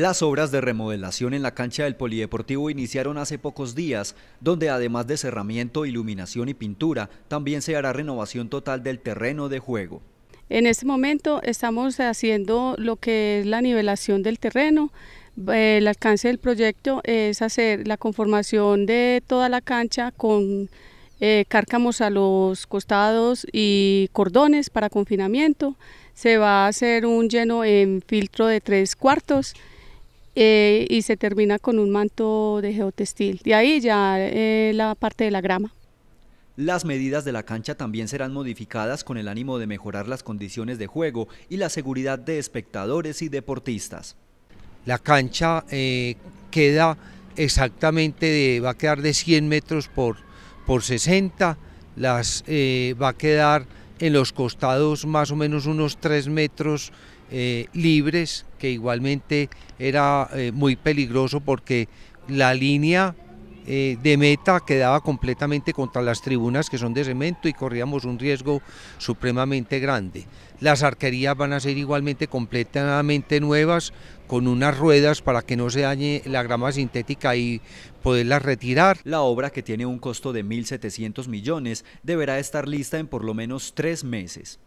Las obras de remodelación en la cancha del Polideportivo iniciaron hace pocos días, donde además de cerramiento, iluminación y pintura, también se hará renovación total del terreno de juego. En este momento estamos haciendo lo que es la nivelación del terreno. El alcance del proyecto es hacer la conformación de toda la cancha con eh, cárcamos a los costados y cordones para confinamiento. Se va a hacer un lleno en filtro de tres cuartos. Eh, y se termina con un manto de geotextil. De ahí ya eh, la parte de la grama. Las medidas de la cancha también serán modificadas con el ánimo de mejorar las condiciones de juego y la seguridad de espectadores y deportistas. La cancha eh, queda exactamente, va a quedar de 100 metros por, por 60, las, va a quedar en los costados más o menos unos tres metros eh, libres, que igualmente era eh, muy peligroso porque la línea eh, de meta quedaba completamente contra las tribunas que son de cemento y corríamos un riesgo supremamente grande. Las arquerías van a ser igualmente completamente nuevas con unas ruedas para que no se dañe la grama sintética y poderlas retirar. La obra, que tiene un costo de 1.700 millones, deberá estar lista en por lo menos tres meses.